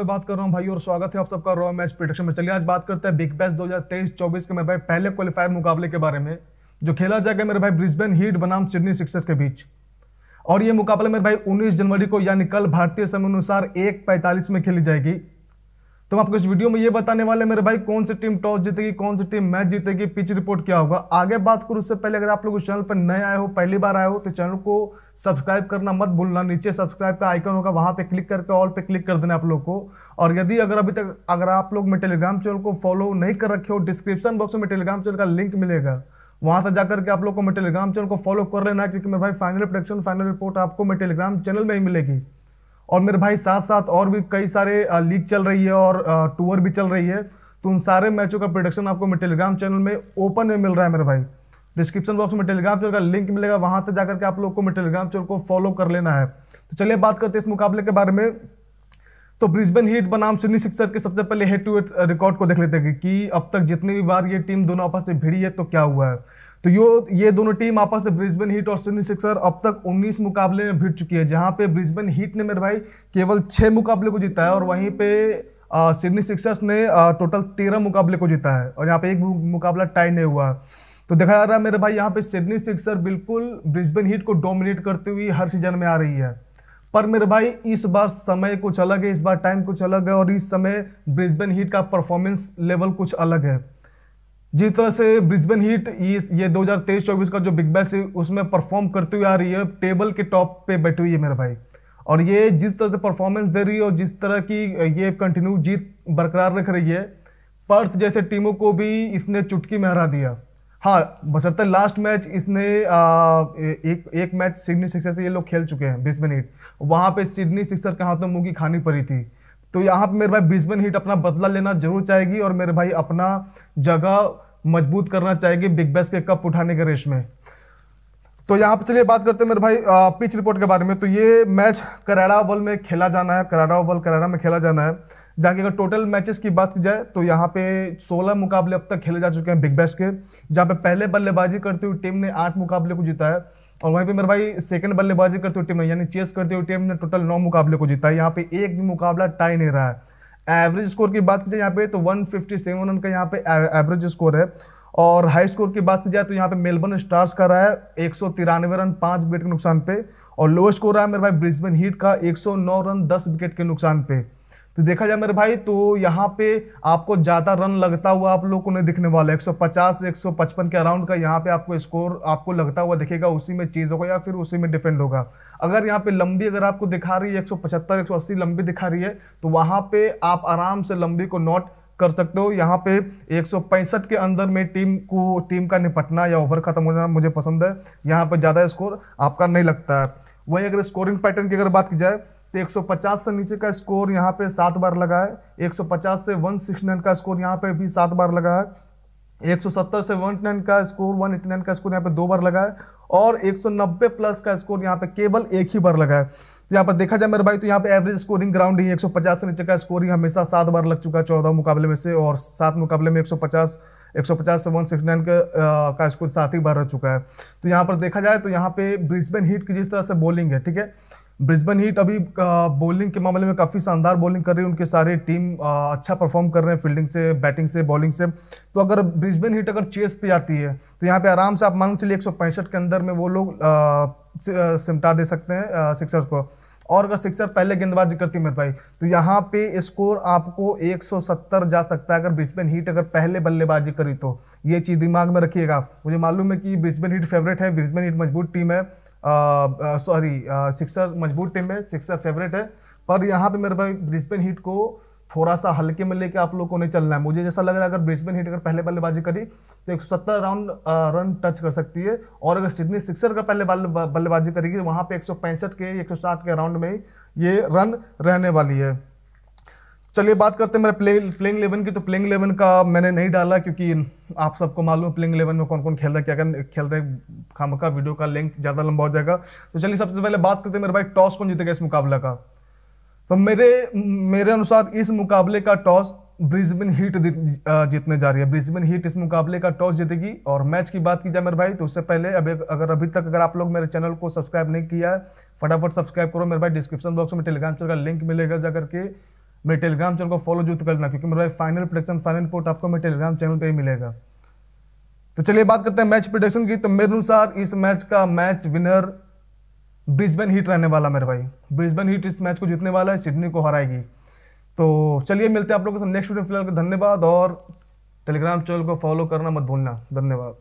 मैं बात कर रहा हूं भाई और स्वागत है आप सबका रॉ मैच प्रोडक्शन में चलिए आज बात करते हैं बिग बैस 2023-24 के मेरे भाई पहले क्वालिफायर मुकाबले के बारे में जो खेला जाएगा मेरे भाई ब्रिस्बेन हीट बनाम सिडनी सिक्सर्स के बीच और ये मुकाबला मेरे भाई 19 जनवरी को यानी कल भारतीय समय अनुसार एक में खेली जाएगी तो हम आपको इस वीडियो में ये बताने वाले मेरे भाई कौन सी टीम टॉस जीतेगी कौन सी टीम मैच जीतेगी पिच रिपोर्ट क्या होगा आगे बात करूँ उससे पहले अगर आप लोग उस चैनल पर नए आए हो पहली बार आए हो तो चैनल को सब्सक्राइब करना मत भूलना नीचे सब्सक्राइब का आइकन होगा वहाँ पे क्लिक करके ऑल पे क्लिक कर देना आप लोग को और यदि अगर अभी तक अगर आप लोग मेरे टेलीग्राम चैनल को फॉलो नहीं कर रखे हो डिस्क्रिप्शन बॉक्स में टेलीग्राम चैनल का लिंक मिलेगा वहाँ से जाकर के आप लोग को मेरे टेलीग्राम चैनल को फॉलो कर लेना क्योंकि मेरे भाई फाइनल प्रोडक्शन फाइनल रिपोर्ट आपको मेरे टेलीग्राम चैनल में ही मिलेगी और मेरे भाई साथ साथ और भी कई सारे लीग चल रही है और टूर भी चल रही है तो उन सारे मैचों का प्रोडक्शन आपको मेरे टेलीग्राम चैनल में ओपन में मिल रहा है मेरे भाई डिस्क्रिप्शन बॉक्स में टेलीग्राम चैनल का लिंक मिलेगा वहां से जाकर के आप लोग को मेरे टेलीग्राम चैनल को फॉलो कर लेना है तो चलिए बात करते हैं इस मुकाबले के बारे में तो ब्रिस्बेन हीट बनाम सिडनी सिक्सर के सबसे पहले हेड टू हेड रिकॉर्ड को देख लेते हैं कि अब तक जितनी भी बार ये टीम दोनों आपस में भिड़ी है तो क्या हुआ है तो यो ये दोनों टीम आपस में ब्रिस्बेन हीट और सिडनी सिक्सर अब तक 19 मुकाबले में भिड़ चुकी है जहां पे ब्रिस्बेन हीट ने मेरे भाई केवल छः मुकाबले को जीता है और वहीं पे सिडनी uh, सिक्सर्स ने आ, uh, टोटल तेरह मुकाबले को जीता है और यहाँ पे एक मुकाबला टाई नहीं हुआ तो देखा जा रहा है मेरे भाई यहाँ पे सिडनी सिक्सर बिल्कुल ब्रिस्बेन हीट को डोमिनेट करती हुई हर सीजन में आ रही है पर मेरे भाई इस बार समय कुछ अलग है इस बार टाइम कुछ अलग है और इस समय ब्रिस्बेन हीट का परफॉर्मेंस लेवल कुछ अलग है जिस तरह से ब्रिस्बेन हीट इस ये 2023-24 का जो बिग बैश है उसमें परफॉर्म करती हुई आ रही है टेबल के टॉप पे बैठी हुई है मेरे भाई और ये जिस तरह से परफॉर्मेंस दे रही है और जिस तरह की ये कंटिन्यू जीत बरकरार रख रही है पर्थ जैसे टीमों को भी इसने चुटकी में हरा दिया हाँ बशर्ते लास्ट मैच इसने आ, एक एक मैच सिडनी सिक्सर से ये लोग खेल चुके हैं ब्रिस्बेन हीट वहाँ पे सिडनी सिक्सर के तो मुँह की खानी पड़ी थी तो यहाँ पे मेरे भाई ब्रिस्बेन हीट अपना बदला लेना जरूर चाहेगी और मेरे भाई अपना जगह मजबूत करना चाहेगी बिग बैस के कप उठाने के रेस में तो यहाँ पर चलिए बात करते हैं मेरे भाई पिच रिपोर्ट के बारे में तो ये मैच कराड़ा ओवल में खेला जाना है कराड़ा ओवल कराड़ा में खेला जाना है की अगर टोटल मैचेस की बात की जाए तो यहाँ पे 16 मुकाबले अब तक खेले जा चुके हैं बिग बैश के जहाँ पे पहले बल्लेबाजी करते हुए टीम ने आठ मुकाबले को जीता है और वहीं पर मेरे भाई सेकंड बल्लेबाजी करते हुए टीम ने यानी चेस करते हुए टीम ने टोटल नौ मुकाबले को जीता है यहाँ पे एक भी मुकाबला टाई नहीं रहा है एवरेज स्कोर की बात की जाए यहाँ पे तो वन रन का यहाँ पे एवरेज स्कोर है और हाई स्कोर की बात की जाए तो यहाँ पे मेलबर्न स्टार्स का रहा है एक रन पाँच विकेट के नुकसान पे और लोएस्ट स्कोर रहा है मेरे भाई ब्रिस्बेन हीट का 109 रन 10 विकेट के नुकसान पे तो देखा जाए मेरे भाई तो यहाँ पे आपको ज़्यादा रन लगता हुआ आप लोग को नहीं दिखने वाला 150 155 के अराउंड का यहाँ पे आपको स्कोर आपको लगता हुआ दिखेगा उसी में चीज होगा या फिर उसी में डिफेंड होगा अगर यहाँ पे लंबी अगर आपको दिखा रही है 175 180 लंबी दिखा रही है तो वहाँ पे आप आराम से लंबी को नॉट कर सकते हो यहाँ पे एक के अंदर में टीम को टीम का निपटना या ओवर खत्म हो जाना मुझे पसंद है यहाँ पर ज़्यादा स्कोर आपका नहीं लगता है वही अगर स्कोरिंग पैटर्न की अगर बात की जाए तो 150 से नीचे का स्कोर यहाँ पे सात बार लगा है 150 से 169 का स्कोर यहाँ पे भी सात बार लगा है 170 से 189 का स्कोर 189 का स्कोर यहाँ पे दो बार लगा है और 190 प्लस का स्कोर यहाँ पे केवल एक ही बार लगा है तो यहाँ पर देखा जाए मेरे भाई तो यहाँ पे एवरेज स्कोरिंग ग्राउंड ही 150 से नीचे का स्कोरिंग हमेशा सात बार लग चुका है चौदह मुकाबले में से और सात मुकाबले में 150 150 से 169 के नाइन का स्कोर सात ही बार रह चुका है तो यहाँ पर देखा जाए तो यहाँ पे ब्रिस्बेन हीट की जिस तरह से बॉलिंग है ठीक है ब्रिस्बेन हीट अभी बॉलिंग के मामले में काफ़ी शानदार बॉलिंग कर रही है उनके सारे टीम अच्छा परफॉर्म कर रहे हैं फील्डिंग से बैटिंग से बॉलिंग से तो अगर ब्रिस्बेन हीट अगर चेस पे आती है तो यहाँ पे आराम से आप मान चलिए एक के अंदर में वो लोग सिमटा दे सकते हैं सिक्सर्स को और अगर सिक्सर पहले गेंदबाजी करती मेरे भाई तो यहाँ पे स्कोर आपको 170 जा सकता है अगर ब्रिस्बेन हीट अगर पहले बल्लेबाजी करी तो ये चीज़ दिमाग में रखिएगा मुझे मालूम है कि ब्रिस्बेन हीट फेवरेट है ब्रिस्बेन हीट मजबूत टीम है सॉरी सिक्सर मजबूत टीम है सिक्सर फेवरेट है पर यहाँ पे मेरे भाई ब्रिस्बेन हीट को थोड़ा सा हल्के में लेके आप लोग को नहीं चलना है मुझे जैसा लग रहा है अगर ब्रिस्बेन हीट अगर पहले बल्लेबाजी करी तो एक सत्तर राउंड रन टच कर सकती है और अगर सिडनी सिक्सर का पहले बल्लेबाजी करेगी तो वहाँ पे एक के एक के राउंड में ही ये रन रहने वाली है चलिए बात करते हैं मेरे प्ले प्लेइंग इलेवन की तो प्लेइंग इलेवन का मैंने नहीं डाला क्योंकि आप सबको मालूम है प्लेइंग इलेवन में कौन कौन खेल रहा है क्या क्या खेल रहे हैं खाम का वीडियो का लेंथ ज़्यादा लंबा हो जाएगा तो चलिए सबसे पहले बात करते हैं मेरे भाई टॉस कौन जीतेगा इस मुकाबला का तो मेरे मेरे अनुसार इस मुकाबले का टॉस ब्रिजबिन हीट जीतने जा रही है ब्रिजबिन हीट इस मुकाबले का टॉस जीतेगी और मैच की बात की जाए मेरे भाई तो उससे पहले अभी अगर अभी तक अगर आप लोग मेरे चैनल को सब्सक्राइब नहीं किया है फटाफट सब्सक्राइब करो मेरे भाई डिस्क्रिप्शन बॉक्स में टेलीग्राम चैनल का लिंक मिलेगा जाकर के मेरे टेलीग्राम चैनल को फॉलो जरूर तो करना क्योंकि मेरा फाइनल प्रोडक्शन फाइनल रिपोर्ट आपको मेरे टेलीग्राम चैनल पर ही मिलेगा तो चलिए बात करते हैं मैच प्रोडक्शन की तो मेरे अनुसार इस मैच का मैच विनर ब्रिस्बेन हीट रहने वाला मेरे भाई ब्रिस्बेन हीट इस मैच को जीतने वाला है सिडनी को हराएगी तो चलिए मिलते हैं आप लोगों से नेक्स्ट वीडियो फिलहाल धन्यवाद और टेलीग्राम चैनल को फॉलो करना मत भूलना धन्यवाद